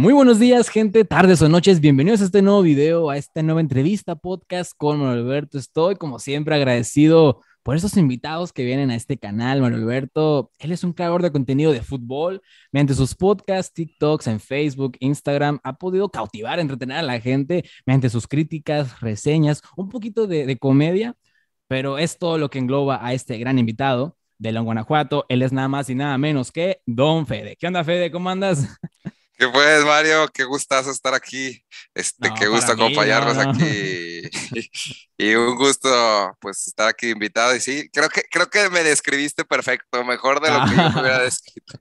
Muy buenos días, gente, tardes o noches. Bienvenidos a este nuevo video, a esta nueva entrevista podcast con Manuel Alberto. Estoy, como siempre, agradecido por esos invitados que vienen a este canal. Manuel Alberto, él es un creador de contenido de fútbol. Mediante sus podcasts, TikToks en Facebook, Instagram, ha podido cautivar, entretener a la gente mediante sus críticas, reseñas, un poquito de, comedia, pero es todo lo que engloba a este gran invitado de Longuanajuato. Guanajuato. Él es nada más y nada menos que Don Fede. ¿Qué onda, Fede? ¿Cómo andas? ¿Qué pues, Mario? Qué gustazo estar aquí. Este, qué gusto acompañarnos aquí. y un gusto, pues, estar aquí invitado. Y sí, creo que, creo que me describiste perfecto, mejor de lo que yo hubiera ah, descrito.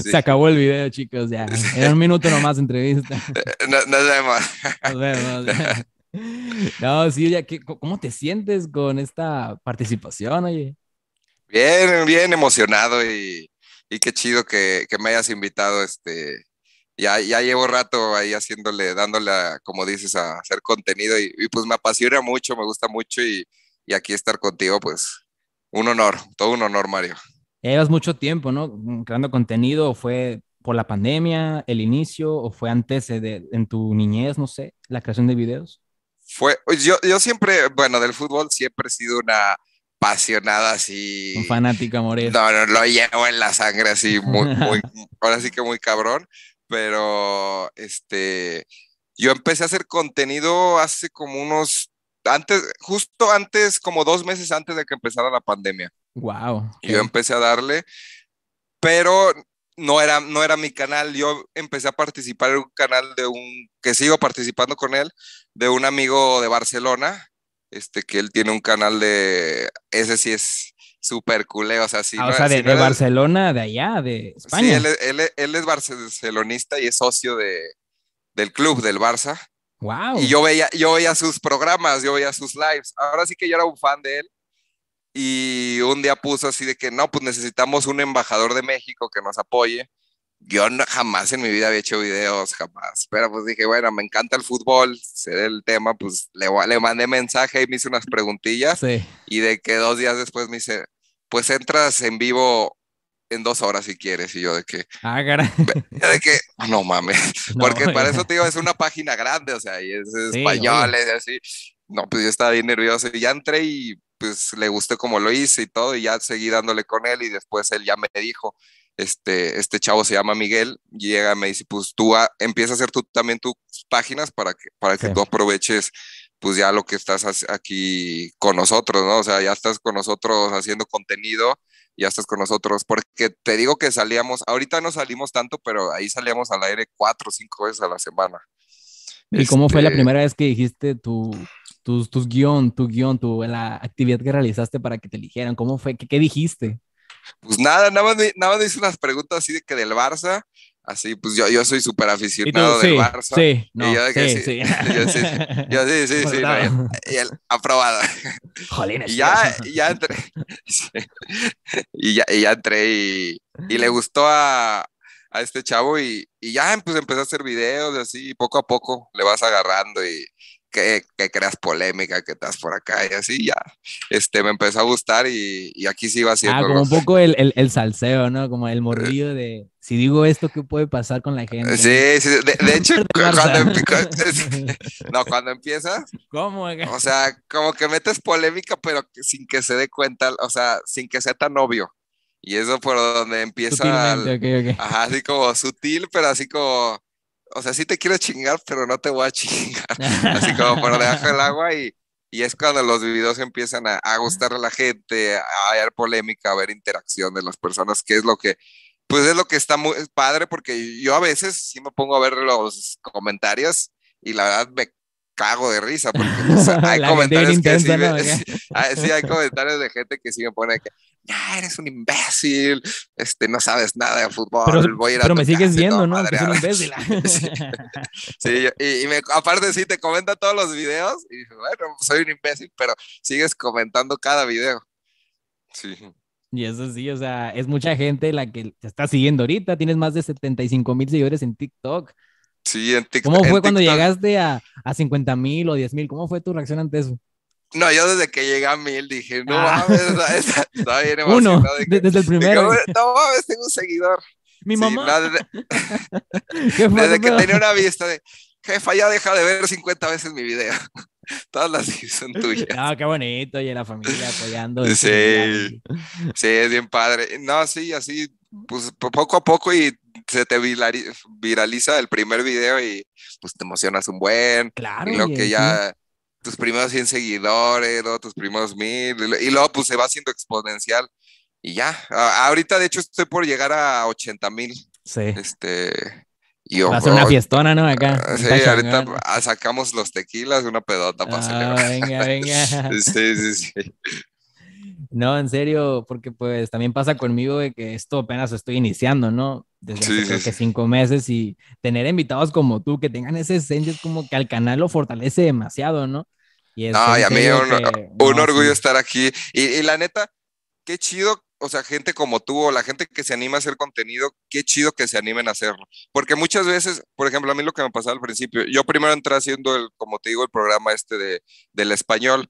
Se acabó el video, chicos, ya. Era un minuto nomás de entrevista. Eh, nos, vemos. Nos vemos. No, sí, ya, ¿cómo te sientes con esta participación, oye? Bien, bien emocionado y, y qué chido que, que me hayas invitado, este, ya, ya llevo rato ahí haciéndole, dándole, como dices, a hacer contenido y, pues me apasiona mucho, me gusta mucho y, y, aquí estar contigo, pues un honor, todo un honor, Mario. Eh, llevas mucho tiempo, ¿no? Mm, creando contenido, ¿fue por la pandemia, el inicio o fue antes en tu niñez, no sé, la creación de videos? Fue, pues, yo, yo siempre, bueno, del fútbol siempre he sido una, apasionada así. Un fanático No, no, lo llevo en la sangre así, muy, muy, ahora sí que muy cabrón pero este, yo empecé a hacer contenido hace como unos, antes, justo antes, como dos meses antes de que empezara la pandemia. Wow. Yo empecé a darle, pero no era, no era mi canal. Yo empecé a participar en un canal de un, que sigo participando con él, de un amigo de Barcelona, este, que él tiene un canal de, ese sí es súper culé, o sea, sí. Ah, o sea, de, Barcelona, de allá, de España. Sí, él, él, es barcelonista y es socio de, del club del Barça. Wow. Y yo veía, yo veía sus programas, yo veía sus lives. Ahora sí que yo era un fan de él. Y un día puso así de que no, pues necesitamos un embajador de México que nos apoye yo jamás en mi vida había hecho videos, jamás. Pero pues dije, bueno, me encanta el fútbol, ser el tema, pues le, le mandé mensaje y me hice unas preguntillas. Sí. Y de que dos días después me dice, pues entras en vivo en dos horas si quieres. Y yo de que... Ah, de que, ah, no mames. Porque para eso, te digo, es una página grande, o sea, y es español, españoles y así. No, pues yo estaba bien nervioso y ya entré y pues le gustó como lo hice y todo y ya seguí dándole con él y después él ya me dijo, este, este, chavo se llama Miguel, llega, me dice, pues tú empieza a hacer tú, también tus páginas para que, para que tú aproveches pues ya lo que estás aquí con nosotros, ¿no? O sea, ya estás con nosotros haciendo contenido, ya estás con nosotros, porque te digo que salíamos, ahorita no salimos tanto, pero ahí salíamos al aire cuatro o cinco veces a la semana. ¿Y cómo fue la este primera vez que dijiste tu, tus, guión, tu guión, tu, la actividad que realizaste para que te eligieran? ¿Cómo fue? ¿Qué, qué dijiste? Pues nada, nada más, hice unas preguntas así de que del Barça, así, pues yo, yo soy súper aficionado del Barça. sí, sí, Yo sí, sí, sí, y él, aprobado. y ya, y ya entré, y ya, entré y, le gustó a, este chavo y, ya pues empecé a hacer videos así, poco a poco le vas agarrando y, que, que, creas polémica, que estás por acá y así, ya. Este, me empezó a gustar y, y aquí sí iba ah, haciendo. Ah, como un poco el, el, el, salseo, ¿no? Como el eh. morrillo de si digo esto, ¿qué puede pasar con la gente? Sí, sí, de, hecho, cuando, no, cuando empiezas. ¿Cómo? O sea, como que metes polémica, pero sin que se dé cuenta, o sea, sin que sea tan obvio. Y eso por donde empieza. Al... Ajá, así como sutil, pero así como o sea, sí te quiero chingar, pero no te voy a chingar. Así como para debajo del agua y, y es cuando los videos empiezan a, a gustar a la gente, a haber polémica, a ver interacción de las personas, que es lo que, pues es lo que está muy padre, porque yo a veces sí me pongo a ver los comentarios y la verdad me cago de risa, porque hay comentarios que ah, sí, hay comentarios de gente que sí me pone que, ah, eres un imbécil, este, no sabes nada de fútbol, voy a ir pero me sigues viendo, ¿no? un sí, y, aparte sí, te comenta todos los videos y bueno, soy un imbécil, pero sigues comentando cada video. Sí. Y eso sí, o sea, es mucha gente la que te está siguiendo ahorita, tienes más de 75 mil seguidores en TikTok. Sí, en TikTok. ¿Cómo fue cuando llegaste a, a 50 mil o 10 mil? ¿Cómo fue tu reacción ante eso? No, yo desde que llegué a mil dije, no ah. mames, está, viene bien Uno, desde el primero. no mames, tengo un seguidor. Mi mamá. desde, que tenía una vista de, jefa, ya deja de ver 50 veces mi video. Todas las son tuyas. No, qué bonito, y la familia apoyando. Sí, este, sí, es bien padre. No, sí, así, pues poco a poco y se te viraliza el primer video y pues te emocionas un buen. Claro. Y lo que ya tus primeros 100 seguidores, tus primeros 1000, y luego pues se va haciendo exponencial. Y ya, ahorita de hecho estoy por llegar a 80 mil. Sí. Este, Va a ser una fiestona, ¿no? Acá. Ah, sí, ahorita ah, sacamos los tequilas, una pedota para ah, Venga, venga. sí, sí, sí. No, en serio, porque pues también pasa conmigo de que esto apenas estoy iniciando, ¿no? Desde hace cinco meses y tener invitados como tú que tengan ese es como que al canal lo fortalece demasiado, ¿no? Y es un, orgullo estar aquí. Y, la neta, qué chido o sea, gente como tú o la gente que se anima a hacer contenido, qué chido que se animen a hacerlo. Porque muchas veces, por ejemplo, a mí lo que me pasaba al principio, yo primero entré haciendo el, como te digo, el programa este del español,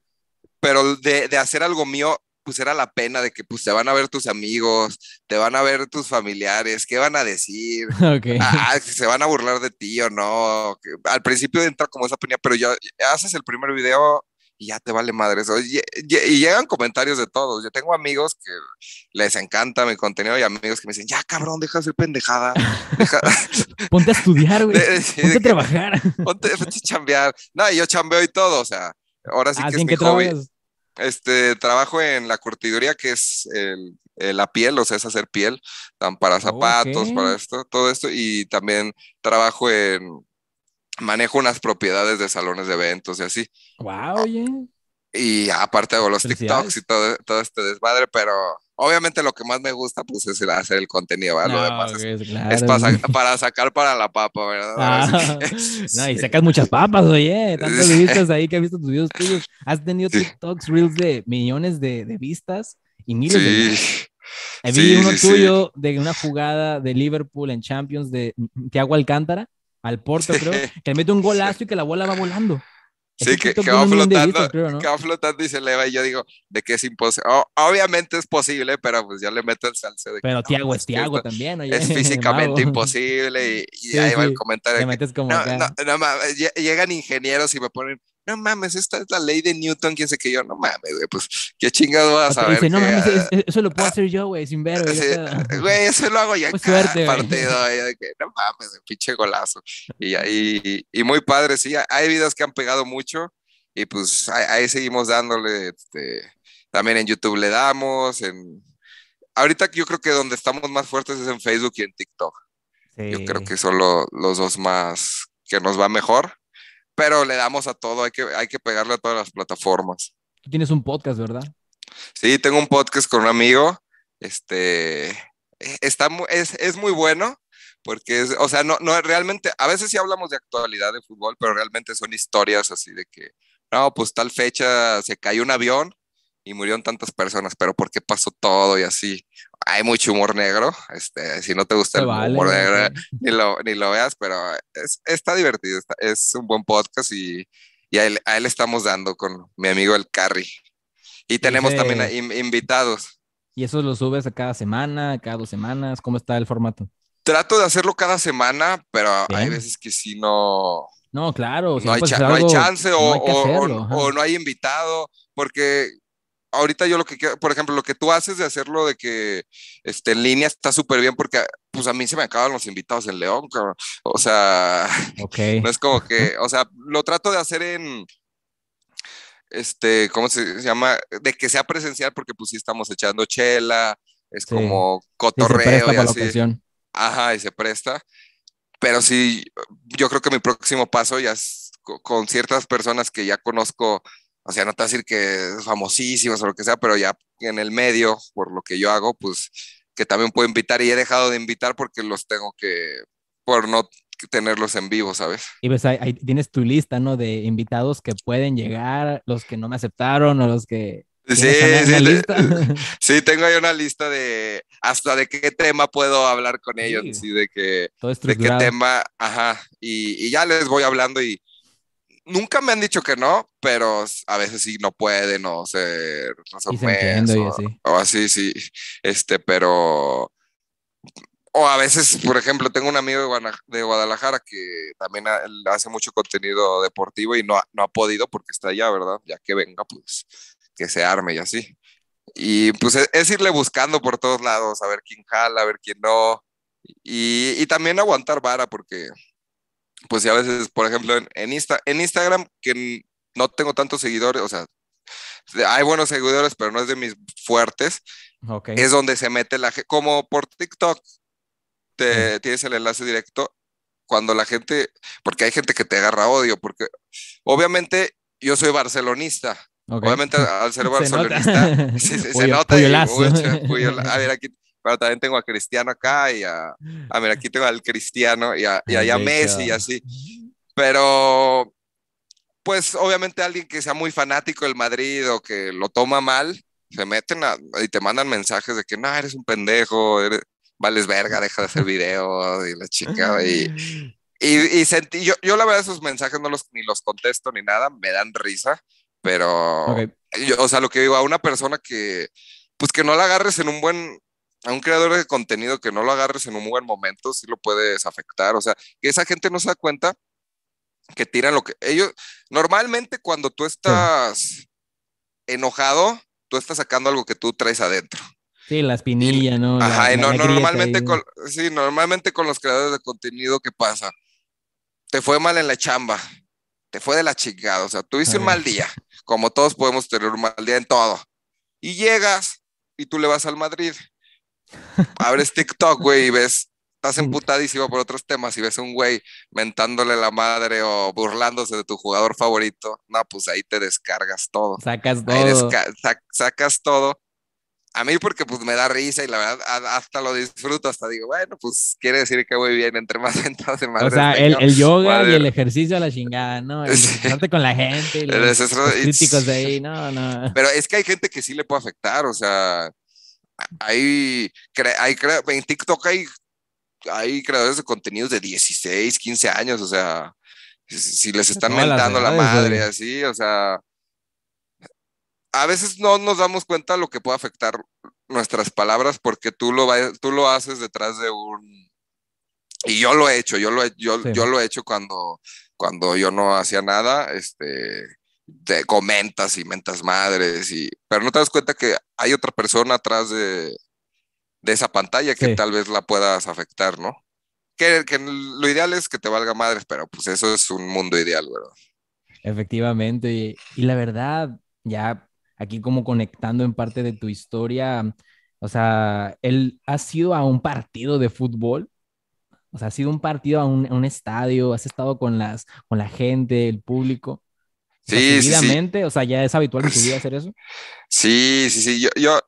pero de, de hacer algo mío, pues era la pena de que pues te van a ver tus amigos, te van a ver tus familiares, qué van a decir, ah, ah, se van a burlar de ti o no. Al principio entra como esa pena, pero ya, haces el primer video y ya te vale madre eso. Y, llegan comentarios de todos. Yo tengo amigos que les encanta mi contenido y amigos que me dicen, ya cabrón, deja de ser pendejada. ponte a estudiar, güey. ponte a trabajar. Ponte, a chambear. No, yo chambeo y todo, o sea, ahora sí ah, que es mi hobby. Este, trabajo en la curtiduría, que es el, la piel, o sea, es hacer piel, tan para zapatos, para esto, todo esto, y también trabajo en, manejo unas propiedades de salones de eventos y así. Wow, Y aparte hago los TikToks y todo, todo este desmadre, pero Obviamente lo que más me gusta pues es hacer el contenido, ¿verdad? lo demás es, para, sacar para la papa, ¿verdad? Ah, no, y sacas muchas papas, oye, tantas vistas ahí que has visto tus videos tuyos. Has tenido TikToks, reels de millones de, de vistas y miles sí. de vistas. Vi uno tuyo de una jugada de Liverpool en Champions de Thiago Alcántara al Porto, creo, que le mete un golazo y que la bola va volando. Sí, que, va flotando, que, va flotando, y se eleva. Y yo digo, de que es imposible. obviamente es posible, pero pues yo le meto el salse. De pero Tiago es Tiago también. es físicamente imposible. Y, ahí va el comentario. metes como no, llegan ingenieros y me ponen no mames, esta es la ley de Newton, quién sé qué yo, no mames, güey, pues qué chingado vas a ver. no mames, eso lo puedo hacer yo, güey, sin ver, güey. eso lo hago ya pues cada partido, güey, no mames, pinche golazo. Y, ahí y, muy padre, sí, hay vidas que han pegado mucho y pues ahí, seguimos dándole, este, también en YouTube le damos, en... Ahorita yo creo que donde estamos más fuertes es en Facebook y en TikTok. Yo creo que son los dos más que nos va mejor pero le damos a todo, hay que, hay que pegarle a todas las plataformas. Tú tienes un podcast, ¿verdad? Sí, tengo un podcast con un amigo, este, está es, muy bueno, porque es, o sea, no, no realmente, a veces sí hablamos de actualidad de fútbol, pero realmente son historias así de que, no, pues tal fecha se cayó un avión y murieron tantas personas, pero ¿por qué pasó todo y así? Hay mucho humor negro, este, si no te gusta el humor negro, ni, lo, ni lo, veas, pero es, está divertido, es un buen podcast y, y a, él, estamos dando con mi amigo el Carry. Y tenemos también invitados. ¿Y eso lo subes a cada semana, cada dos semanas? ¿Cómo está el formato? Trato de hacerlo cada semana, pero hay veces que si no... No, claro. no, hay pues, chance o, o no hay invitado, porque ahorita yo lo que quiero, por ejemplo, lo que tú haces de hacerlo de que este, en línea está súper bien porque pues a mí se me acaban los invitados en León, o sea, no es como que, o sea, lo trato de hacer en, este, ¿cómo se llama? De que sea presencial porque pues sí estamos echando chela, es como cotorreo y así. Ajá, y se presta. Pero sí, yo creo que mi próximo paso ya es con ciertas personas que ya conozco o sea, no te voy a decir que famosísimos o lo que sea, pero ya en el medio, por lo que yo hago, pues que también puedo invitar y he dejado de invitar porque los tengo que, por no tenerlos en vivo, ¿sabes? Y pues ahí, tienes tu lista, ¿no? De invitados que pueden llegar, los que no me aceptaron o los que... Sí, sí, sí. sí, tengo ahí una lista de hasta de qué tema puedo hablar con ellos, y de, que, de qué tema, ajá, y ya les voy hablando y, nunca me han dicho que no, pero a veces sí no pueden no se resuelven o, así. o así, sí. Este, pero o a veces, por ejemplo, tengo un amigo de, Guadalajara que también hace mucho contenido deportivo y no ha, no ha podido porque está allá, ¿verdad? Ya que venga, pues que se arme y así. Y pues e-, es, irle buscando por todos lados, a ver quién jala, a ver quién no. y también aguantar vara porque pues ya a veces, por ejemplo, en, en, en Instagram, que no tengo tantos seguidores, o sea, hay buenos seguidores, pero no es de mis fuertes, es donde se mete la gente, como por TikTok, te, tienes el enlace directo, cuando la gente, porque hay gente que te agarra odio, porque obviamente yo soy barcelonista, Obviamente al ser barcelonista, se nota. se, a ver, aquí pero también tengo a Cristiano acá y a, a ver, aquí tengo al Cristiano y a, y allá Messi y así. Pero, pues obviamente alguien que sea muy fanático del Madrid o que lo toma mal, se meten y te mandan mensajes de que no, eres un pendejo, eres, vales verga, deja de hacer videos y la chica y... Y, sentí, yo, yo la verdad esos mensajes no los, ni los contesto ni nada, me dan risa, pero, yo, o sea, lo que digo, a una persona que, pues que no la agarres en un buen, a un creador de contenido que no lo agarres en un buen momento, sí lo puedes afectar. O sea, que esa gente no se da cuenta que tiran lo que ellos. Normalmente, cuando tú estás enojado, tú estás sacando algo que tú traes adentro. Sí, la espinilla, ¿no? Ajá, no, normalmente, con, normalmente con los creadores de contenido, ¿qué pasa? Te fue mal en la chamba, te fue de la chingada, o sea, tuviste un mal día, como todos podemos tener un mal día en todo. Y llegas y tú le vas al Madrid Abres TikTok, güey, y ves, estás emputadísimo por otros temas y ves a un güey mentándole la madre o burlándose de tu jugador favorito. No, pues ahí te descargas todo. Sacas todo. sacas todo. A mí porque pues me da risa y la verdad hasta lo disfruto, hasta digo, bueno, pues quiere decir que voy bien, entre más entonces más. O sea, el, yoga y el ejercicio a la chingada, ¿no? El con la gente de ahí, no. Pero es que hay gente que sí le puede afectar, o sea, hay, hay, en TikTok hay, hay creadores de contenidos de 16, 15 años, o sea, si les están mentando la, madre, así, o sea, a veces no nos damos cuenta lo que puede afectar nuestras palabras porque tú lo, tú lo haces detrás de un... Y yo lo he hecho, yo lo he, yo, lo he hecho cuando, cuando yo no hacía nada, este, te comentas y mentas madres, y, pero no te das cuenta que hay otra persona atrás de, de esa pantalla que tal vez la puedas afectar, ¿no? Que, lo ideal es que te valga madres, pero pues eso es un mundo ideal, ¿verdad? Efectivamente, y, la verdad, ya aquí como conectando en parte de tu historia, o sea, él ha sido a un partido de fútbol, o sea, ha sido un partido a un, un estadio, has estado con, las, con la gente, el público. Sí, sí, sí, O sea, ya es habitual en tu vida hacer eso. Sí, sí, sí. Yo, yo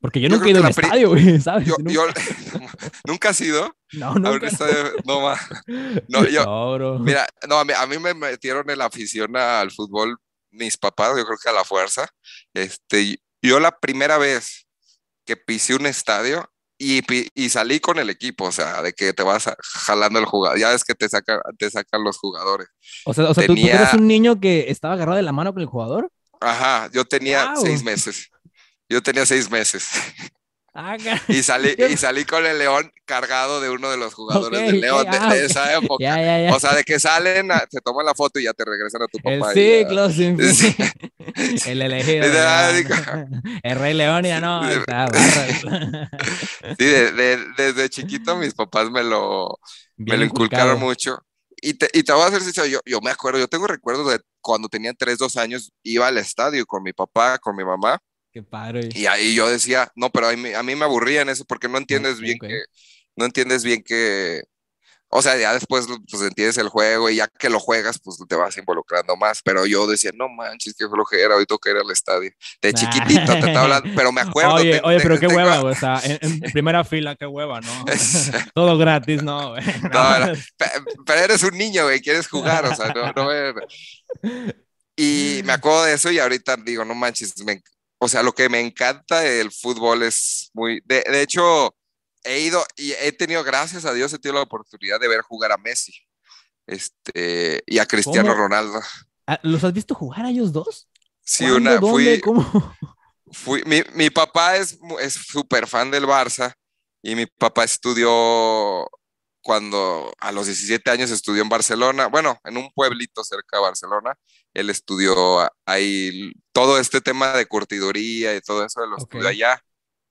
porque yo, nunca he ido al estadio, güey, ¿sabes? Yo, nunca. he has ido? No, nunca. A no, No, yo. Mira, no, a mí, a me metieron en la afición al fútbol mis papás, yo creo que a la fuerza. Este, yo la primera vez que pisé un estadio y, salí con el equipo, o sea, de que te vas jalando el jugador, ya es que te, te sacan los jugadores. O sea, ¿tú, eres un niño que estaba agarrado de la mano con el jugador? Ajá, yo tenía seis meses. Yo tenía seis meses. Ah, y, salí, y salí con el león cargado de uno de los jugadores del león de, ah, esa época. o sea, de que salen, se toman la foto y ya te regresan a tu papá. El ciclo El elegido. Ah, el rey león ya no. Sí, desde chiquito mis papás me lo, lo inculcaron mucho. Y te, te, voy a hacer sincero, yo, yo me acuerdo, yo tengo recuerdos de cuando tenía 3, 2 años, iba al estadio con mi papá, con mi mamá Qué padre. Y ahí yo decía, no, pero a mí, me aburría en eso porque no entiendes bien que, no entiendes bien que, o sea, ya después pues entiendes el juego y ya que lo juegas, pues te vas involucrando más. Pero yo decía, no manches, qué flojera, hoy que ir al estadio. De chiquitito te estaba hablando, pero me acuerdo. Oye, oye pero qué hueva, o sea, en, primera fila, qué hueva, ¿no? Todo gratis, no, No, pero eres un niño, güey, quieres jugar, o sea, no, no. Y me acuerdo de eso y ahorita digo, no manches, me, o sea, lo que me encanta del fútbol es muy, de, hecho, he ido y he tenido, gracias a Dios, he tenido la oportunidad de ver jugar a Messi este, y a Cristiano Ronaldo. Ah, ¿Los has visto jugar a ellos dos? Sí, una, fui, ¿cómo? fui mi, papá es súper fan del Barça y mi papá estudió cuando a los 17 años estudió en Barcelona, bueno, en un pueblito cerca de Barcelona, él estudió ahí, todo este tema de curtiduría y todo eso lo estudió allá.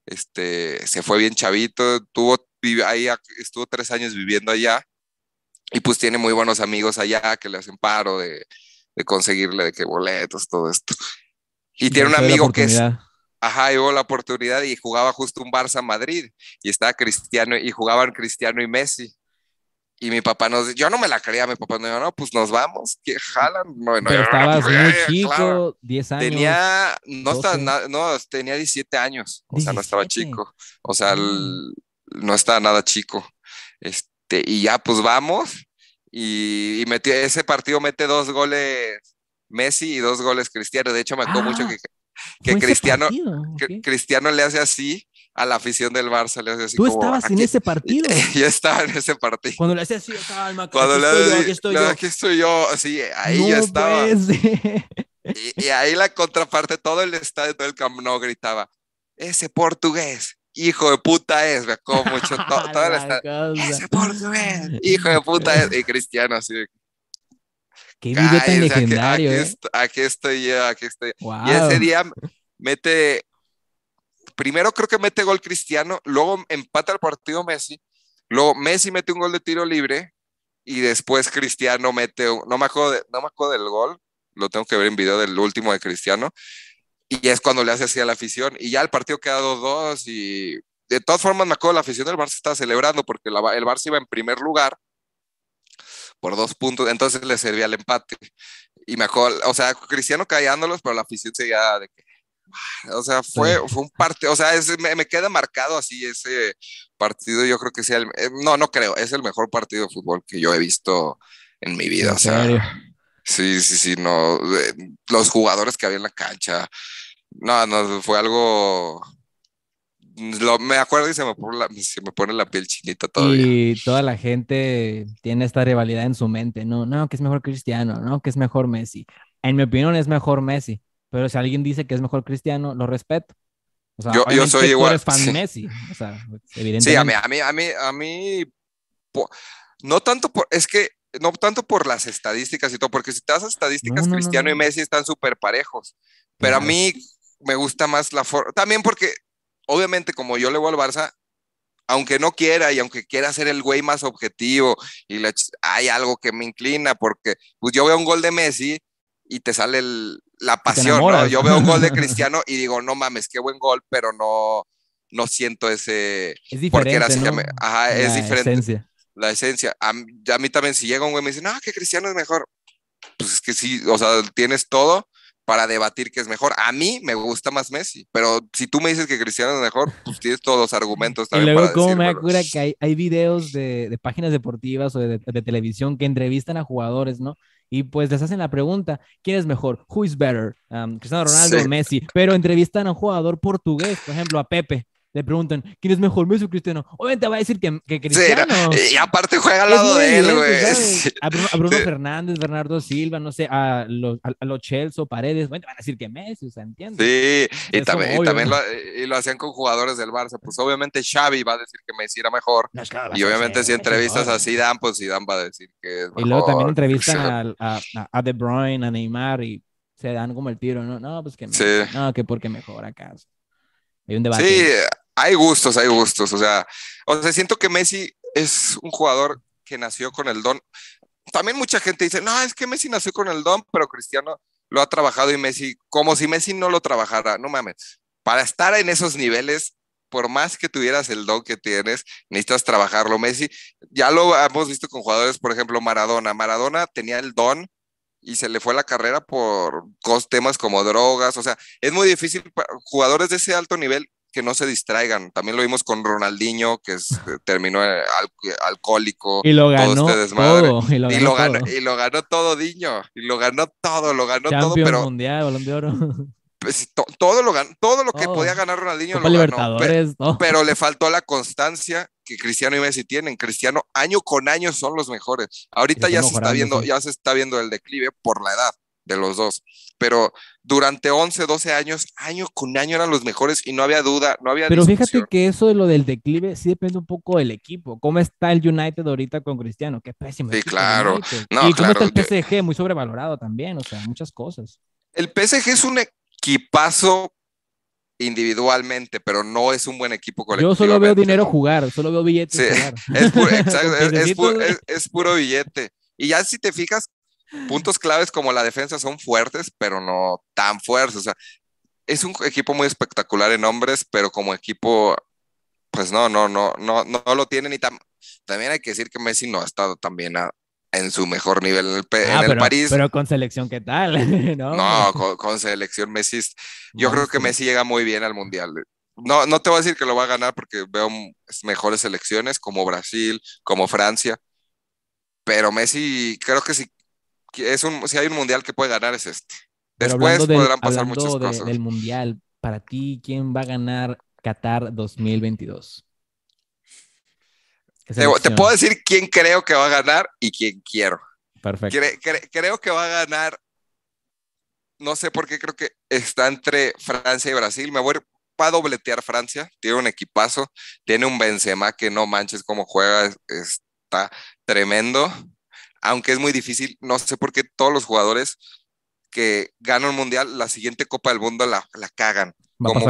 Este, se fue bien chavito, tuvo, ahí estuvo tres años viviendo allá y pues tiene muy buenos amigos allá que le hacen paro de, conseguirle de que boletos, todo esto. Y, tiene un amigo que es... Ajá, y la oportunidad y jugaba justo un Barça Madrid y estaba Cristiano y jugaban Cristiano y Messi. Y mi papá nos, yo no me la creía, mi papá nos dijo, no, pues nos vamos, que jalan. Pero estabas muy chico, 10 años. Tenía, no, estaba, no, tenía 17 años, o sea, no estaba chico, o sea, ah. no estaba nada chico. Este, y ya, pues vamos, y, metí, ese partido mete dos goles Messi y dos goles Cristiano. De hecho, me acuerdo mucho ah, que, Cristiano, Cristiano le hace así a la afición del Barça. Le así Tú estabas ah, en ese partido. yo estaba en ese partido. Cuando le hacía así, ah, estaba Cuando aquí, le, estoy yo, aquí estoy yo. Aquí estoy yo, así, ahí no, estaba. Y, ahí la contraparte, todo el estadio, todo el Camp Nou gritaba, ese portugués, hijo de puta es, me mucho, todo el estadio, ese portugués, hijo de puta es, y Cristiano así. Qué video legendario, ¿eh? aquí, estoy yo, aquí estoy Y ese día mete primero creo que mete gol Cristiano, luego empata el partido Messi, luego Messi mete un gol de tiro libre y después Cristiano mete, no me acuerdo, no me acuerdo del gol, lo tengo que ver en video del último de Cristiano, y es cuando le hace así a la afición y ya el partido queda 2 y de todas formas me acuerdo la afición del Barça está celebrando porque el Barça iba en primer lugar por dos puntos, entonces le servía el empate. Y me acuerdo, o sea, Cristiano callándolos, pero la afición seguía de que o sea, fue, un partido, o sea, me, queda marcado así ese partido. Yo creo que sea el, eh, no, no creo, es el mejor partido de fútbol que yo he visto en mi vida. o sea, sí, sí, sí, no. Los jugadores que había en la cancha, no, no, fue algo. me acuerdo y se me, pone la, se me pone la piel chinita todavía. Y toda la gente tiene esta rivalidad en su mente, ¿no? No, que es mejor Cristiano, ¿no? Que es mejor Messi. En mi opinión es mejor Messi, pero si alguien dice que es mejor Cristiano, lo respeto. O sea, yo, yo, soy igual. Eres fan de Messi. O sea, evidentemente. Sí, a mí, a mí, a mí, no tanto por, es que no tanto por las estadísticas y todo, porque si te das estadísticas, Cristiano y Messi están súper parejos. Pero a mí me gusta más la forma. También porque, obviamente, como yo le voy al Barça, aunque no quiera y aunque quiera ser el güey más objetivo, y hay algo que me inclina, porque pues yo veo un gol de Messi y te sale el, la pasión, Yo veo un gol de Cristiano y digo, no mames, qué buen gol, pero no, no siento ese... Es diferente, es diferente. Esencia. La esencia. A, mí también, si llega un güey y me dice, no, que Cristiano es mejor. Pues es que sí, o sea, tienes todo para debatir que es mejor. A mí me gusta más Messi, pero si tú me dices que Cristiano es mejor, pues tienes todos los argumentos también. Y luego, ¿cómo me acuerdo que hay, videos de, páginas deportivas o de, televisión que entrevistan a jugadores, ¿no? y pues les hacen la pregunta, ¿quién es mejor? ¿Who is better? Cristiano Ronaldo o Messi, pero entrevistan a un jugador portugués, por ejemplo, a Pepe le preguntan, ¿quién es mejor, Messi o Cristiano? Obviamente va a decir que, Cristiano. y aparte juega al lado de él, güey. A, Bruno, Fernández, Bernardo Silva, no sé, a los, a, Chelsea Paredes, bueno, van a decir que Messi, o sea, Sí, y también, también lo, y hacían con jugadores del Barça, pues obviamente Xavi va a decir que Messi era mejor, y obviamente si entrevistas a Dan, pues Zidane va a decir que es mejor. Y luego también entrevistan a, De Bruyne, a Neymar, y se dan como el tiro, ¿no? No, pues que, sí. no, que porque mejor acaso. Hay un debate. Sí, hay gustos, hay gustos. O sea, o sea, siento que Messi es un jugador que nació con el don. También mucha gente dice, no, es que Messi nació con el don, pero Cristiano lo ha trabajado y Messi, como si Messi no lo trabajara, no mames. Para estar en esos niveles, por más que tuvieras el don que tienes, necesitas trabajarlo. Messi, ya lo hemos visto con jugadores, por ejemplo, Maradona. Maradona tenía el don y se le fue la carrera por temas como drogas. O sea, es muy difícil, para jugadores de ese alto nivel que no se distraigan. También lo vimos con Ronaldinho, que ah. terminó eh, alcohólico. Y lo ganó este todo. y, lo ganó todo. Diño. Y lo ganó todo, lo ganó todo. Pero, pues todo, lo ganó, todo lo que podía ganar Ronaldinho lo ganó. Pero, le faltó la constancia que Cristiano y Messi tienen. Cristiano año con año son los mejores. Ahorita ya se está viendo, ya se está viendo el declive por la edad de los dos. Pero durante 11, 12 años, año con año eran los mejores y no había duda, no había Pero fíjate que eso de lo del declive sí depende un poco del equipo. ¿Cómo está el United ahorita con Cristiano? Qué pésimo. Sí, claro. y claro, está el PSG, muy sobrevalorado también, o sea, muchas cosas. El PSG es un equipazo individualmente, pero no es un buen equipo colectivo. Yo solo veo dinero jugar, solo veo billetes. jugar. es, puro billete. Y ya si te fijas, puntos claves como la defensa son fuertes, pero no tan fuertes. O sea, es un equipo muy espectacular en hombres, pero como equipo, pues no, no, no, no, no lo tienen. ni tan también hay que decir que Messi no ha estado también en su mejor nivel ah, en el, pero, París. Pero con selección, ¿qué tal? no, con, selección Messi. Yo creo que Messi llega muy bien al Mundial. No, no te voy a decir que lo va a ganar porque veo mejores selecciones como Brasil, como Francia, pero Messi creo que sí es si hay un mundial que puede ganar es este. Después podrán pasar muchas cosas. Del mundial, para ti, ¿quién va a ganar Qatar 2022? Te, puedo decir quién creo que va a ganar y quién quiero. Perfecto. creo que va a ganar, no sé por qué, creo que está entre Francia y Brasil. Me voy a dobletear Francia, tiene un equipazo, tiene un Benzema que no manches cómo juega, está tremendo aunque es muy difícil, no sé por qué todos los jugadores que ganan el mundial, la siguiente Copa del Mundo la, cagan.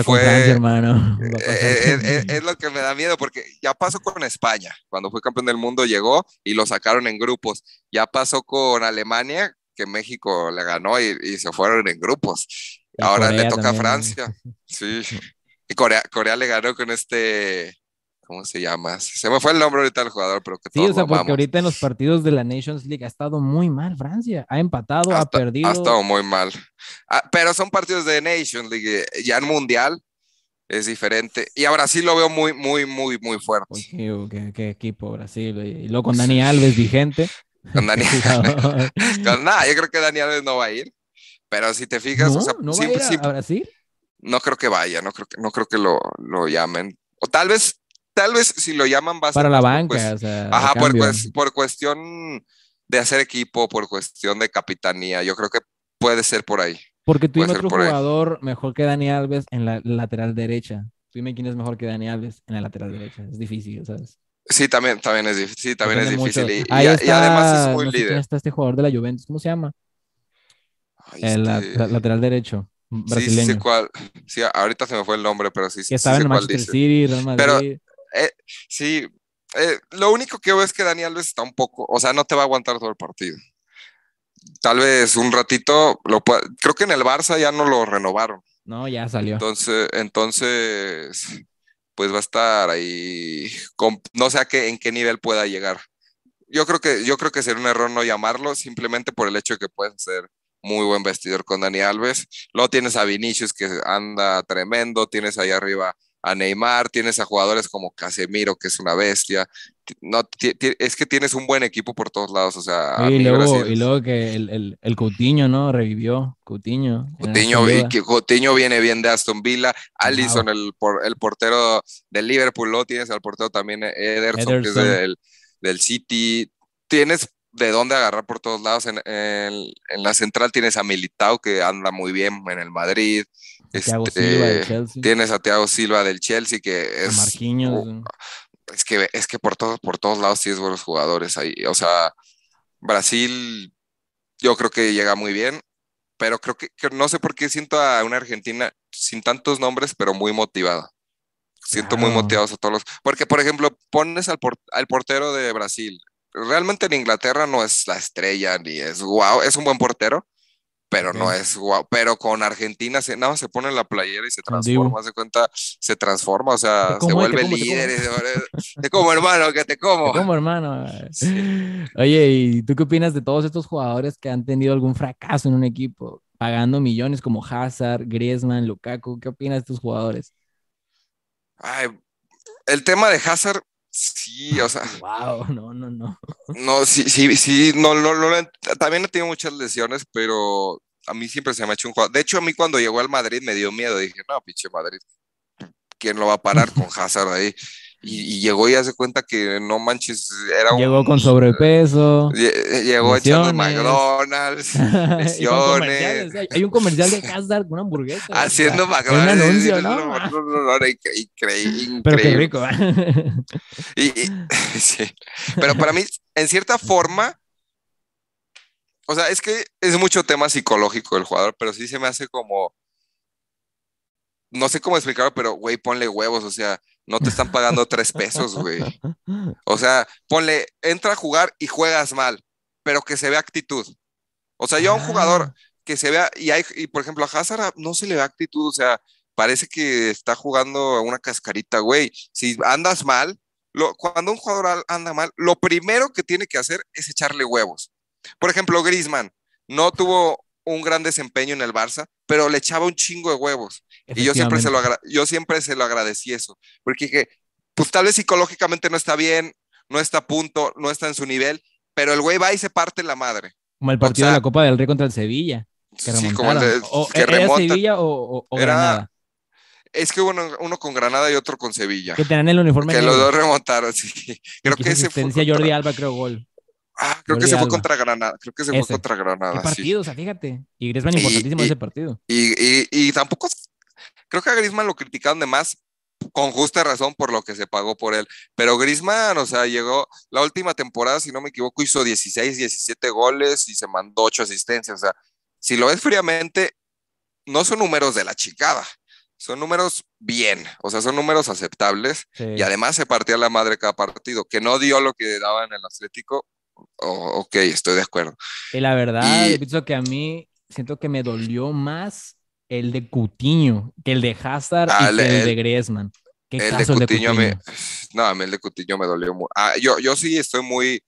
fue. hermano. es, lo que me da miedo, porque ya pasó con España, cuando fue campeón del mundo llegó y lo sacaron en grupos. Ya pasó con Alemania, que México le ganó y, se fueron en grupos. Ahora le toca a Francia. Sí. Y Corea, Corea le ganó con este se llama? Se me fue el nombre ahorita del jugador, pero que Sí, o sea, porque ahorita en los partidos de la Nations League ha estado muy mal Francia. Ha empatado, ha, perdido. Ha estado muy mal. Ah, pero son partidos de Nations League. Eh, ya en Mundial es diferente. Y a Brasil lo veo muy, muy, muy, muy fuerte. qué, equipo Brasil. Eh, y luego con Dani Alves vigente. con Dani Alves. con, nada, yo creo que Dani Alves no va a ir. Pero si te fijas, no, no Brasil no creo que vaya, no creo que, no creo que lo, lo, llamen. O tal vez tal vez si lo llaman va a para la pues, banca, pues, o sea, ajá, por, cuestión de hacer equipo, por cuestión de capitanía, yo creo que puede ser por ahí. Porque tú otro jugador mejor que Dani Alves en la lateral derecha. Tú dime quién es mejor que Dani Alves en la lateral derecha. Es difícil, ¿sabes? Sí, también, también es, sí, también es difícil. Y, además es muy líder. está este jugador de la Juventus, ¿cómo se llama? El este lateral derecho. Brasileño. Sí, sí, sí, ahorita se me fue el nombre, pero sí, sí, estaba en Manchester City, eh, sí, eh, lo único que veo es que Daniel Alves está un poco, o sea, no te va a aguantar todo el partido. Tal vez un ratito, lo creo que en el Barça ya no lo renovaron. No, ya salió. Entonces, entonces pues va a estar ahí, no sé a qué, en qué nivel pueda llegar. Yo creo, que, yo creo que sería un error no llamarlo, simplemente por el hecho de que puedes ser muy buen vestidor con Dani Alves. Luego tienes a Vinicius que anda tremendo, tienes ahí arriba a Neymar, tienes a jugadores como Casemiro, que es una bestia. No, es que tienes un buen equipo por todos lados. O sea, y, luego, que el, el, Coutinho, ¿no? Revivió Coutinho. Coutinho, viene bien de Aston Villa. Allison, el, por, el portero del Liverpool, lo tienes al portero también eh, Ederson, que es del, City. Tienes de dónde agarrar por todos lados. en, la central tienes a Militao, que anda muy bien en el Madrid. Este, tienes a Thiago Silva del Chelsea, que es. es que, es que por, todos por todos lados tienes buenos jugadores ahí. O sea, Brasil, yo creo que llega muy bien, pero creo que, no sé por qué siento a una Argentina sin tantos nombres, pero muy motivada. Siento muy motivados a todos los. Porque, por ejemplo, pones al, al portero de Brasil. Realmente en Inglaterra no es la estrella ni es wow, es un buen portero, pero no es guau. Pero con Argentina se, nada más se pone en la playera y se transforma, se cuenta, se transforma, o sea, se vuelve líder. Te como. hermano, que te como. Te como hermano. Oye, ¿y tú qué opinas de todos estos jugadores que han tenido algún fracaso en un equipo, pagando millones como Hazard, Griezmann, Lukaku? ¿Qué opinas de estos jugadores? Ay, el tema de Hazard Sí, o sea. Wow, no, no, no. No, sí, sí, sí, no, no, no también no tenido muchas lesiones, pero a mí siempre se me ha hecho un De hecho, a mí cuando llegó al Madrid me dio miedo, dije, no, pinche Madrid, ¿quién lo va a parar con Hazard ahí? Y, llegó y hace cuenta que no manches, era Llegó con sobrepeso. Llegó eh, llegó echando McDonald's, lesiones. Eh, hay un comercial de Casdar con una hamburguesa. Haciendo McDonald's. Un anuncio, increíble. Pero qué rico. ¿eh? Pero para mí, en cierta forma, o sea, es que es mucho tema psicológico el jugador, pero sí se me hace como. No sé cómo explicarlo, pero güey, ponle huevos, o sea no te están pagando tres pesos, güey. O sea, ponle, entra a jugar y juegas mal, pero que se vea actitud. O sea, yo a un jugador ah. que se vea, y, hay, y por ejemplo, a Hazard ah, no se le ve actitud, o sea, parece que está jugando a una cascarita, güey. Si andas mal, cuando un jugador anda mal, lo primero que tiene que hacer es echarle huevos. Por ejemplo, Grisman no tuvo un gran desempeño en el Barça, pero le echaba un chingo de huevos. Y yo siempre, se lo yo siempre se lo agradecí eso, porque dije, pues tal vez psicológicamente no está bien, no está a punto, no está en su nivel, pero el güey va y se parte la madre. Como el partido de la Copa del Rey contra el Sevilla. Que sí, como el ¿e-, ¿Era Sevilla o, o, Granada? Es que uno, uno, con Granada y otro con Sevilla. Que tenían el uniforme. Que los dos remontaron, Creo que ese fue. Jordi Alba, creo, gol. Ah, creo que se fue contra Granada. Creo que se fue contra Granada. Qué partido, o sea, fíjate. Y Griezmann importantísimo ese partido. Y, y, tampoco Creo que a Grisman lo criticaron de más con justa razón por lo que se pagó por él. Pero Grisman, o sea, llegó la última temporada, si no me equivoco, hizo 16, 17 goles y se mandó 8 asistencias. O sea, si lo ves fríamente, no son números de la chicada. Son números bien, o sea, son números aceptables. Y además se partía la madre cada partido, que no dio lo que daba en el Atlético. ok, estoy de acuerdo. Y la verdad, pienso que a mí siento que me dolió más el de Cutiño, que el de Hazard y el, de Griezmann. ¿Qué el de Cutiño, Me, no, a el de Cutiño me dolió mucho. Ah, yo, yo sí estoy muy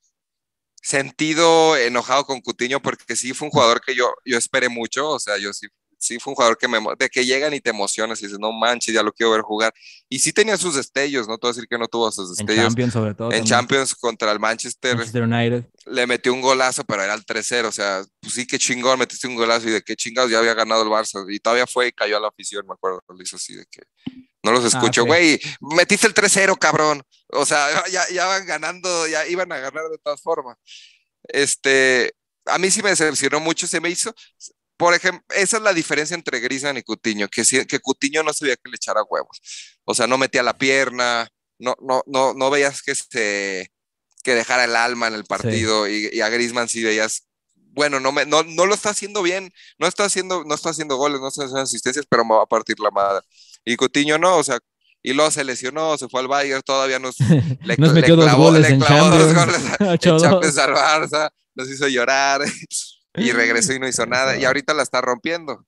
sentido enojado con Cutiño porque sí fue un jugador que yo, yo esperé mucho, o sea, yo sí sí fue un jugador que me, de que llegan y te emocionas y dices, no manches, ya lo quiero ver jugar. Y sí tenía sus destellos, no te voy a decir que no tuvo sus destellos. En Champions, sobre todo. En Champions contra el Manchester. Manchester United. Le metió un golazo, pero era el 3-0. O sea, pues sí, qué chingón, metiste un golazo y de qué chingados ya había ganado el Barça. Y todavía fue y cayó a la afición, me acuerdo. Lo hizo así de que. No los ah, escucho, güey. Metiste el 3-0, cabrón. O sea, ya, van ganando, ya iban a ganar de todas formas. Este, a mí sí me decepcionó mucho, se me hizo, por ejemplo, esa es la diferencia entre Griezmann y Cutiño, que, que Cutiño no sabía que le echara huevos. O sea, no metía la pierna, no, no, no, no veías que, se, que dejara el alma en el partido y, a grisman sí veías, bueno, no, me, no, no, lo está haciendo bien, no está haciendo, no está haciendo goles, no está haciendo asistencias, pero me va a partir la madre. Y Cutiño no, o sea, y luego se lesionó, se fue al Bayern, todavía nos, le, metió dos goles en Barça, nos hizo llorar. y regresó y no hizo nada. Y ahorita la está rompiendo.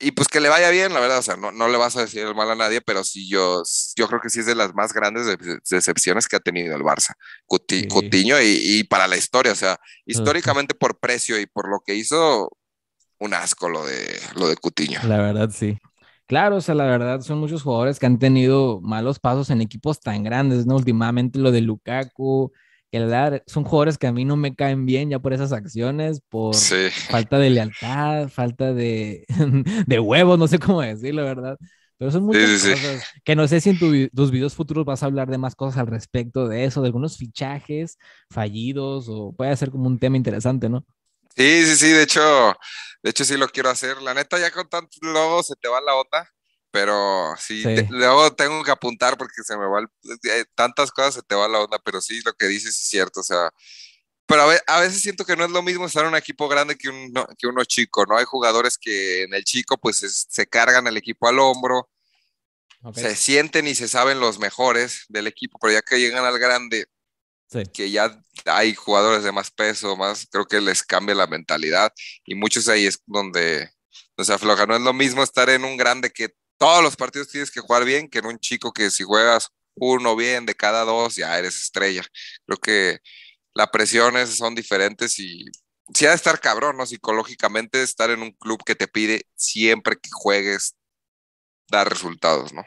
Y pues que le vaya bien, la verdad, o sea, no, le vas a decir el mal a nadie, pero si yo, yo creo que sí es de las más grandes decepciones que ha tenido el Barça. Cutiño y, para la historia, o sea, históricamente por precio y por lo que hizo, un asco lo de, lo de Cutiño. La verdad, sí. Claro, o sea, la verdad son muchos jugadores que han tenido malos pasos en equipos tan grandes, ¿no? Últimamente lo de Lukaku, que la son jugadores que a mí no me caen bien ya por esas acciones, por falta de lealtad, falta de, de huevos, no sé cómo decirlo, ¿verdad? Pero son muchas cosas que no sé si en tus videos futuros vas a hablar de más cosas al respecto de eso, de algunos fichajes fallidos o puede ser como un tema interesante, ¿no? Sí, sí, sí, de hecho, de hecho sí lo quiero hacer. La neta, ya con tantos lobos se te va la onda pero sí, luego tengo que apuntar porque se me va, eh, tantas cosas se te va la onda, pero sí, lo que dices es cierto, o sea, pero a, veces siento que no es lo mismo estar en un equipo grande que, un, que uno chico, ¿no? Hay jugadores que en el chico pues se cargan el equipo al hombro, se sienten y se saben los mejores del equipo, pero ya que llegan al grande, que ya hay jugadores de más peso, más, creo que les cambia la mentalidad y muchos ahí es donde... O sea, floja, no es lo mismo estar en un grande que todos los partidos tienes que jugar bien, que en un chico que si juegas uno bien de cada dos, ya eres estrella. Creo que las presiones son diferentes y si ha de estar cabrón, ¿no? Psicológicamente estar en un club que te pide siempre que juegues dar resultados, ¿no?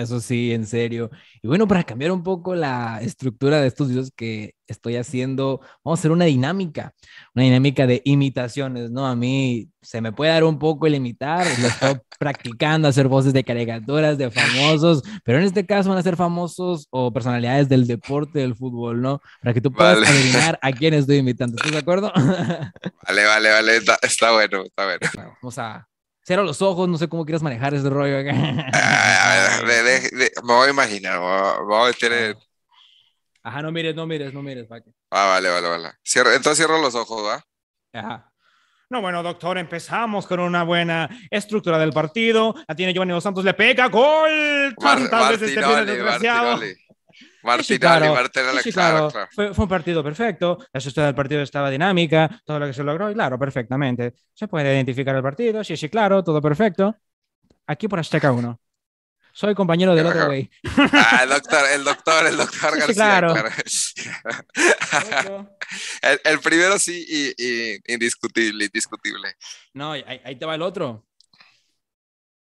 Eso sí, en serio. Y bueno, para cambiar un poco la estructura de estos videos que estoy haciendo, vamos a hacer una dinámica, una dinámica de imitaciones, ¿no? A mí se me puede dar un poco el imitar, lo estoy practicando, hacer voces de caricaturas, de famosos, pero en este caso van a ser famosos o personalidades del deporte, del fútbol, ¿no? Para que tú puedas adivinar a quién estoy imitando, ¿estás de acuerdo? Vale, vale, vale, está, está bueno, está bueno. Vamos a cierra los ojos, no sé cómo quieras manejar ese rollo. acá. Ah, me voy a imaginar, voy a tener. Ah. Ajá, no mires, no mires, no mires, Paque. Ah, vale, vale, vale. Cierro, entonces cierro los ojos, ¿va? Ajá. No, bueno, doctor, empezamos con una buena estructura del partido. La tiene Giovanni Dos Santos, le pega, gol. ¿Cuántas Mar veces desgraciado sí, claro. Fue, un partido perfecto, la sustancia del partido estaba dinámica, todo lo que se logró, y claro, perfectamente. Se puede identificar el partido, sí, sí, claro, todo perfecto. Aquí por Azteca 1. Soy compañero del otro güey. Ah, el doctor, el doctor, el doctor García. claro. el, primero sí, y, indiscutible, indiscutible. No, ahí, te va el otro.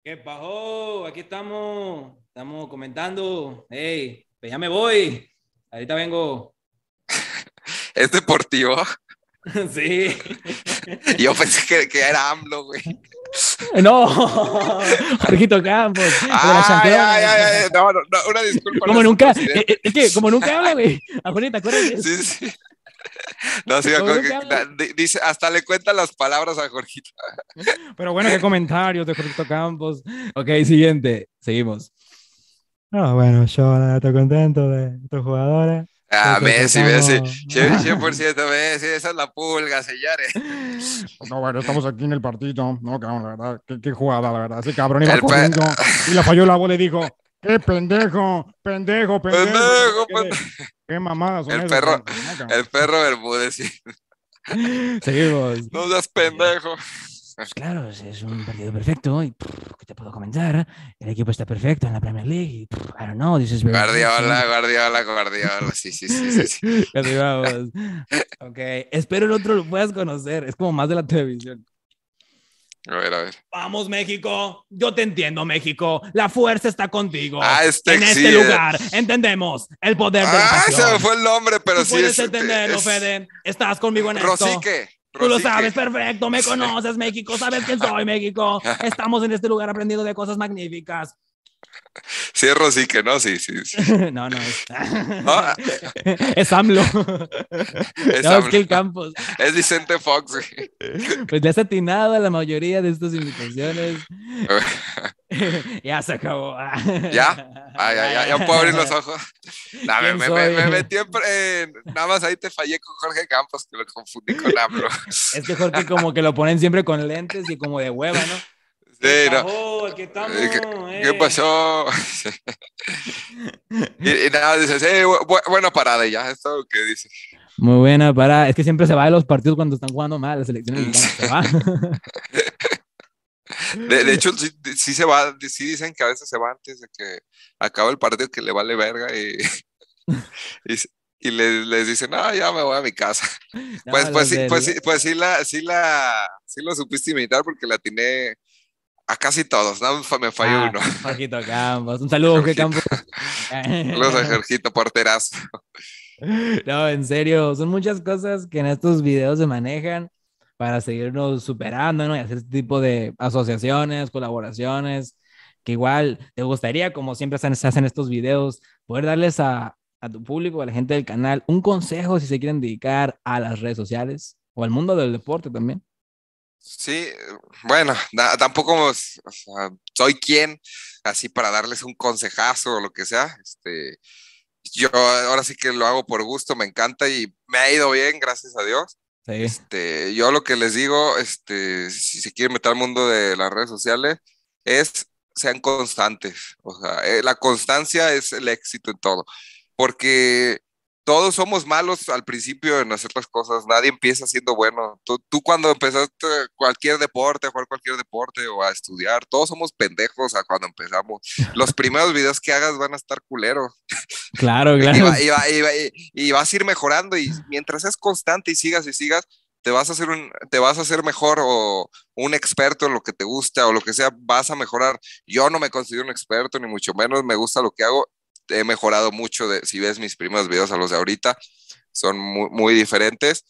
¿Qué pasó? Aquí estamos, estamos comentando. Hey, pues ya me voy. Ahorita vengo. ¿Es deportivo? Sí. Yo pensé que, era AMLO, güey. No, Jorgito Campos. Ah, ya, ya, No, no, una disculpa. Como nunca, eh, eh, es que como nunca habla, güey. ¿te acuerdas? De eso? Sí, sí. No, sí, que, dice, hasta le cuenta las palabras a Jorgito. Pero bueno, qué comentarios de Jorgito Campos. Ok, siguiente, seguimos. No, bueno, yo estoy contento de estos jugadores. Ah, Messi, Messi. 100% por Messi, esa es la pulga, señores. No, bueno, estamos aquí en el partido. No, cabrón, la verdad, qué, jugada, la verdad. Ese cabrón iba el corriendo y la falló la bola y dijo, ¡Qué pendejo! ¡Pendejo, pendejo! pendejo qué, pendejo. qué mamadas son el Perro, el perro Bermúdez. Sí. Seguimos. No seas pendejo. Pues claro, es un partido perfecto y ¿qué te puedo comentar? El equipo está perfecto en la Premier League y pff, Guardiola, Guardiola, Guardiola, sí, sí, sí, sí. Así vamos. ok, espero el otro lo puedas conocer, es como más de la televisión. A ver, a ver. Vamos, México. Yo te entiendo, México. La fuerza está contigo. Ah, este en este eh. lugar. Entendemos el poder ah, de la pasión. Ah, se me fue el nombre, pero sí. Puedes entenderlo, es... Fede. Estás conmigo en esto. Rosique. Tú lo sabes perfecto, me conoces, México, sabes quién soy, México. Estamos en este lugar aprendiendo de cosas magníficas. Cierro sí que no, sí, sí. sí. no, no es. es AMLO. Es, no, es Campos. Es Vicente Fox. pues le has atinado a la mayoría de estas invitaciones. ya se acabó. ya, ay ya, ya, ya puedo abrir los ojos. me, metí en, Nada más ahí te fallé con Jorge Campos, que lo confundí con AMLO. es que Jorge como que lo ponen siempre con lentes y como de hueva, ¿no? ¿Qué, pasó? ¿Qué, pasó? y, nada, dices, bueno, buena parada ya, esto que dices. Muy buena parada. Es que siempre se va de los partidos cuando están jugando mal, las elecciones. se De, hecho, sí, se va, sí dicen que a veces se va antes de que acaba el partido que le vale verga y, les, dicen, no, ya me voy a mi casa. pues, pues, pues sí, pues, sí, pues, sí, la, sí, lo supiste imitar porque la tiene a casi todos, nada me falló ah, uno. Jorgito Campos, un saludo, Jorge Campos. a Jorgito Porterazo. No, en serio, son muchas cosas que en estos videos se manejan para seguirnos superando, Y hacer este tipo de asociaciones, colaboraciones, que igual te gustaría, como siempre se hacen estos videos, poder darles a tu público, a la gente del canal, un consejo si se quieren dedicar a las redes sociales o al mundo del deporte también. Sí, bueno, tampoco soy quien así para darles un consejazo o lo que sea. Este, yo ahora sí que lo hago por gusto, me encanta y me ha ido bien, gracias a Dios. Este, yo lo que les digo, este, si se quieren meter al mundo de las redes sociales, es sean constantes. Eh, la constancia es el éxito en todo. Porque todos somos malos al principio en hacer las cosas, nadie empieza siendo bueno. Tú, tú, cuando empezaste cualquier deporte, a jugar cualquier deporte o a estudiar, todos somos pendejos a cuando empezamos. Los primeros videos que hagas van a estar culeros. Claro, claro. y, vas a ir mejorando y mientras es constante y sigas y sigas, te vas a hacer un, te vas a hacer mejor o un experto en lo que te gusta o lo que sea, vas a mejorar. Yo no me considero un experto ni mucho menos me gusta lo que hago he mejorado mucho. De, si ves mis primeros videos a los de ahorita, son muy, diferentes.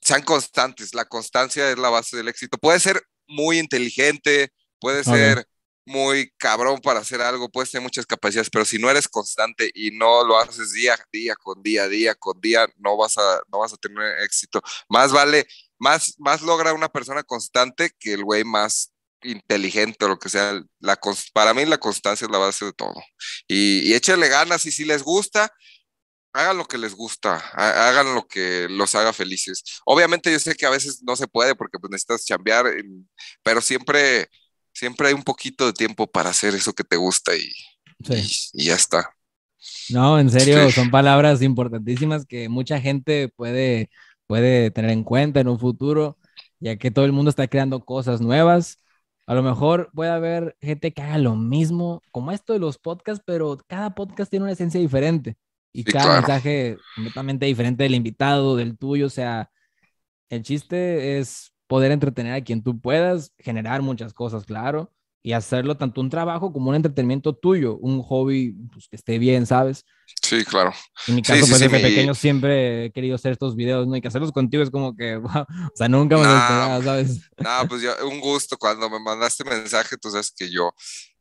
Sean constantes, la constancia es la base del éxito. Puede ser muy inteligente, puede ser muy cabrón para hacer algo, puedes tener muchas capacidades, pero si no eres constante y no lo haces día, día con día, día con día, no vas a, no vas a tener éxito. Más vale, más, más logra una persona constante que el güey más inteligente o lo que sea, la, para mí la constancia es la base de todo. Y, échale ganas y si les gusta, hagan lo que les gusta, hagan lo que los haga felices. Obviamente yo sé que a veces no se puede porque pues, necesitas chambear, em, pero siempre, siempre hay un poquito de tiempo para hacer eso que te gusta y, ya está. No, en serio, son palabras importantísimas que mucha gente puede, puede tener en cuenta en un futuro, ya que todo el mundo está creando cosas nuevas a lo mejor puede haber gente que haga lo mismo, como esto de los podcasts, pero cada podcast tiene una esencia diferente y cada mensaje completamente diferente del invitado, del tuyo. O sea, el chiste es poder entretener a quien tú puedas, generar muchas cosas, claro, y hacerlo tanto un trabajo como un entretenimiento tuyo, un hobby pues, que esté bien, ¿sabes? Sí, claro. En mi caso, pues desde pequeño siempre he querido hacer estos videos, ¿no? Y que hacerlos contigo es como que, o sea, nunca me lo esperaba, ¿sabes? No, pues yo, un gusto cuando me mandaste mensaje, tú sabes que yo,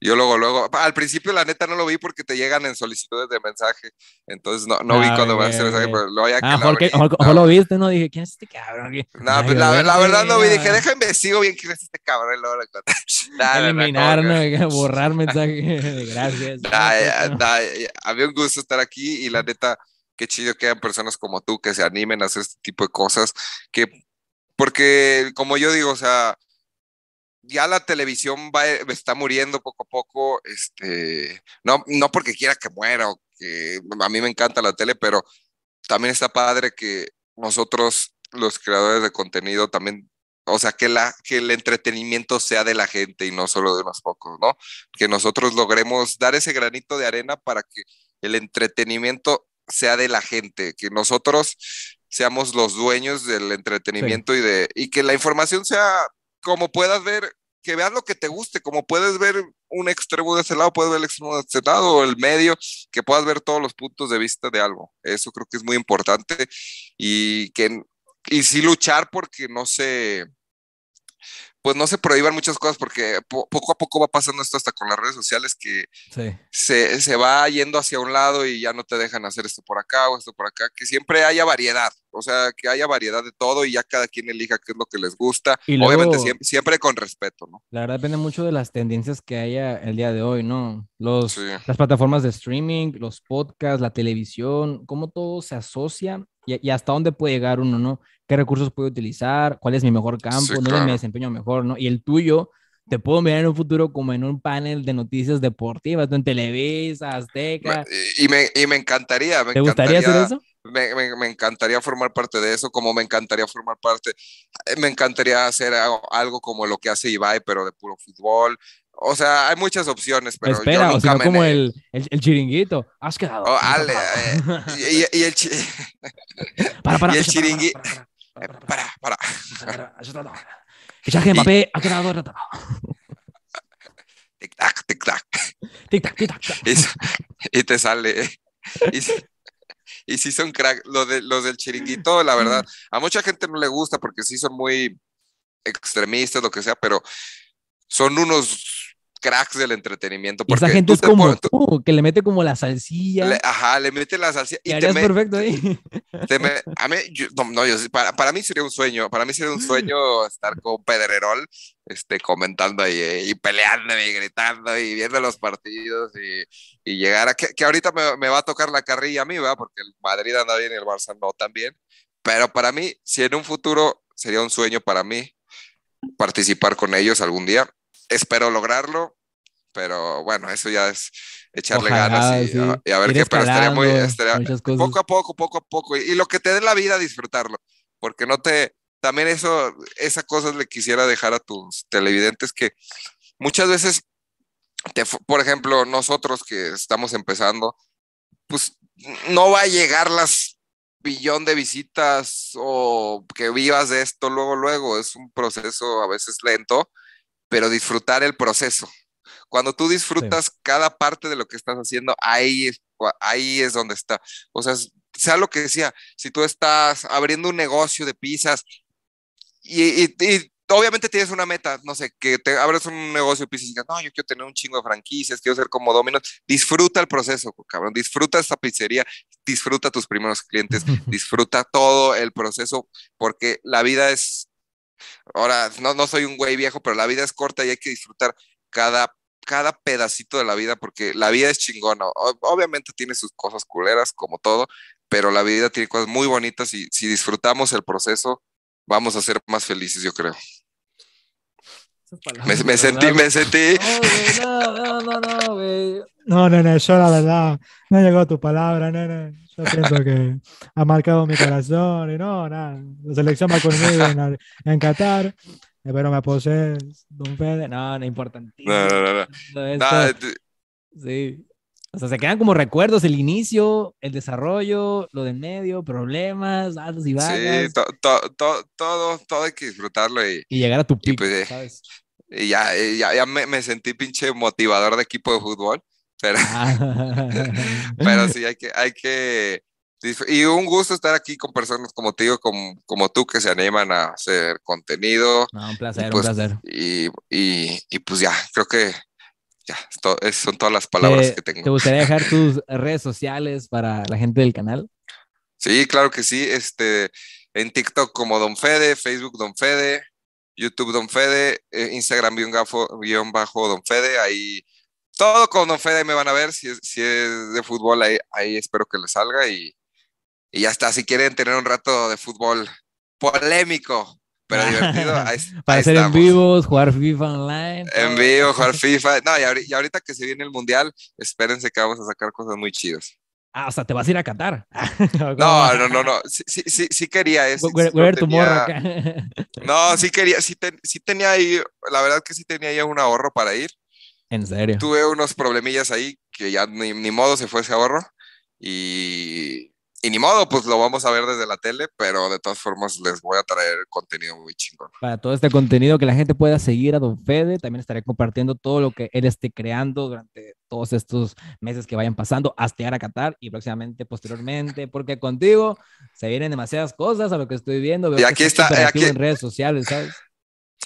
yo luego, luego, al principio la neta no lo vi porque te llegan en solicitudes de mensaje, entonces no, no vi ah, cuando me mandaste mensaje, pero lo voy ah, que Ah, no. lo viste, ¿no? Dije, ¿quién es este cabrón? No, pues la, verdad no vi, dije, deja investigo bien quién es este cabrón, luego lo a borrar mensajes. Gracias. Da, da, había un gusto estar aquí y la neta, qué chido que hayan personas como tú que se animen a hacer este tipo de cosas. Que, porque, como yo digo, o sea, ya la televisión va, está muriendo poco a poco. Este, no, no porque quiera que muera o que a mí me encanta la tele, pero también está padre que nosotros los creadores de contenido también o sea, que, la, que el entretenimiento sea de la gente y no solo de unos pocos, ¿no? Que nosotros logremos dar ese granito de arena para que el entretenimiento sea de la gente, que nosotros seamos los dueños del entretenimiento y, de, que la información sea como puedas ver, que veas lo que te guste, como puedes ver un extremo de ese lado, puedes ver el extremo de ese lado, o el medio, que puedas ver todos los puntos de vista de algo. Eso creo que es muy importante y que y sí luchar porque no sé pues no se prohíban muchas cosas porque poco a poco va pasando esto hasta con las redes sociales que se, va yendo hacia un lado y ya no te dejan hacer esto por acá o esto por acá, que siempre haya variedad, o sea, que haya variedad de todo y ya cada quien elija qué es lo que les gusta, y obviamente siempre, con respeto, ¿no? La verdad depende mucho de las tendencias que haya el día de hoy, ¿no? Los, Las plataformas de streaming, los podcasts, la televisión, cómo todo se asocia y hasta dónde puede llegar uno, ¿no? qué recursos puedo utilizar, cuál es mi mejor campo, dónde me desempeño mejor, ¿no? Y el tuyo, te puedo mirar en un futuro como en un panel de noticias deportivas, en Televisa, Azteca. Y me, encantaría. ¿Te gustaría hacer eso? Me, encantaría formar parte de eso, como me encantaría formar parte, eh, me encantaría hacer algo, como lo que hace Ibai, pero de puro fútbol, o sea, hay muchas opciones, pero Espera, o sea, como el, chiringuito. Has quedado. Oh, ale, eh, y, el, chiringuito para, para, para. para. Eso trata. Fichaje de Mbappé ha quedado Tic tac, tic tac. Tic tac, tic tac. Y, te sale. Y, y sí son crack. Los, de, los del chiringuito, la verdad, a mucha gente no le gusta porque sí son muy extremistas, lo que sea, pero son unos cracks del entretenimiento. Porque esa gente es como tú, que le mete como la salsilla. ajá, le mete la salsilla. Y, te me, perfecto ahí. no, yo, para, mí sería un sueño, para mí sería un sueño estar con Pedrerol este, comentando y, eh, y, peleando y gritando y viendo los partidos y, y llegar a... Que, ahorita me, va a tocar la carrilla a mí, va Porque el Madrid anda bien y el Barça no también. Pero para mí, si en un futuro sería un sueño para mí participar con ellos algún día espero lograrlo, pero bueno, eso ya es echarle ganas y, a, ver qué, pero estaría muy, poco a poco, poco a poco, y, lo que te dé la vida, disfrutarlo, porque no te, también eso, esa cosas le quisiera dejar a tus televidentes que muchas veces, te, por ejemplo, nosotros que estamos empezando, pues no va a llegar las billón de visitas o que vivas de esto luego, luego, es un proceso a veces lento, pero disfrutar el proceso. Cuando tú disfrutas cada parte de lo que estás haciendo, ahí es, ahí es donde está. O sea, sea lo que decía si tú estás abriendo un negocio de pizzas y, obviamente tienes una meta, no sé, que te abres un negocio de pizzas y digas, no, yo quiero tener un chingo de franquicias, quiero ser como Domino's. Disfruta el proceso, cabrón, disfruta esta pizzería, disfruta tus primeros clientes, disfruta todo el proceso, porque la vida es Ahora, no, no soy un güey viejo, pero la vida es corta y hay que disfrutar cada, cada pedacito de la vida porque la vida es chingona. Obviamente tiene sus cosas culeras, como todo, pero la vida tiene cosas muy bonitas y si disfrutamos el proceso, vamos a ser más felices, yo creo. Me, me sentí, me sentí. No, no, no, no, güey. No, no, no, yo la verdad, no llegó tu palabra, nene. Yo siento que ha marcado mi corazón y no, nada. La selección va conmigo en, Qatar. Pero me posees Don Fede. No, no, importantísimo. No, no, no. no. sí. O sea, se quedan como recuerdos el inicio, el desarrollo, lo del medio, problemas, altos y bajas. Sí, to, to, todo, todo hay que disfrutarlo y, y llegar a tu pico, pues, eh, ¿sabes? Y ya, ya, me, sentí pinche motivador de equipo de fútbol. Pero, pero sí, hay que, Y un gusto estar aquí con personas como te como, tú, que se animan a hacer contenido. un placer, un pues, placer. Y, pues ya, creo que ya, son todas las palabras eh, que tengo. ¿Te gustaría dejar tus redes sociales para la gente del canal? Sí, claro que sí. Este, en TikTok como Don Fede, Facebook Don Fede, YouTube Don Fede, eh, Instagram guión, bajo Don Fede, ahí todo con Don Fede me van a ver, si es, si de fútbol, ahí, ahí espero que le salga y, y, ya está, si quieren tener un rato de fútbol polémico. Pero divertido. Para ser en vivo, jugar FIFA online. En vivo, jugar FIFA. No, y ahorita, y ahorita que se viene el mundial, espérense que vamos a sacar cosas muy chidas. Ah, o te vas a ir a cantar? no, no, no, no. Sí, sí, sí, quería eso. Ver tu morra acá. No, sí quería, sí, tenía ahí, la verdad que sí tenía ahí un ahorro para ir. En serio. Tuve unos problemillas ahí que ya ni modo se fue ese ahorro. Y y ni modo, pues lo vamos a ver desde la tele, pero de todas formas les voy a traer contenido muy chingón. Para todo este contenido que la gente pueda seguir a Don Fede, también estaré compartiendo todo lo que él esté creando durante todos estos meses que vayan pasando hasta llegar a Qatar y próximamente, posteriormente, porque contigo se vienen demasiadas cosas a lo que estoy viendo. y aquí está, eh, aquí, en redes sociales, ¿sabes?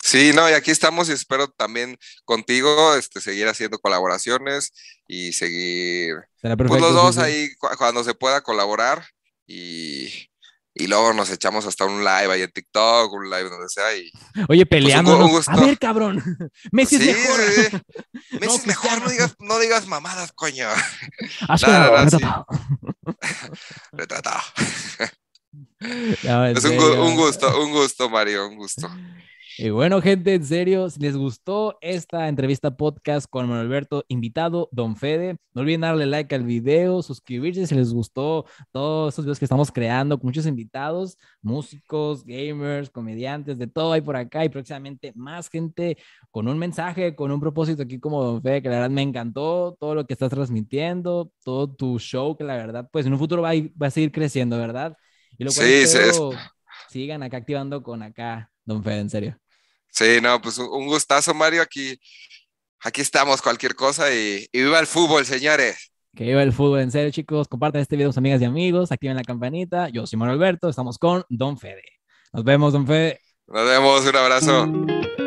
Sí, no, y aquí estamos y espero también contigo este, seguir haciendo colaboraciones y seguir pues, los dos ahí cuando se pueda colaborar y, y luego nos echamos hasta un live ahí en TikTok, un live donde sea. Y, Oye, pues, peleamos. a ver, cabrón. Messi es mejor. Messi no, es mejor, no digas, no digas mamadas, coño. Nada, retratado. retratado. es, un gusto, un gusto, Mario, un gusto. Y bueno, gente, en serio, si les gustó esta entrevista podcast con Manuel Alberto, invitado, Don Fede, no olviden darle like al video, suscribirse si les gustó todos estos videos que estamos creando con muchos invitados, músicos, gamers, comediantes, de todo hay por acá y próximamente más gente con un mensaje, con un propósito aquí como Don Fede, que la verdad me encantó todo lo que estás transmitiendo, todo tu show, que la verdad, pues en un futuro va a, seguir creciendo, ¿verdad? Y lo cual sí, sí, sigan acá activando con acá, Don Fede, en serio. Sí, no, pues un gustazo, Mario. Aquí, aquí estamos, cualquier cosa y, y viva el fútbol, señores. Que viva el fútbol en serio, chicos. Compartan este video con sus amigas y amigos, activen la campanita. Yo soy Manuel Alberto, estamos con Don Fede. Nos vemos, Don Fede. Nos vemos, un abrazo.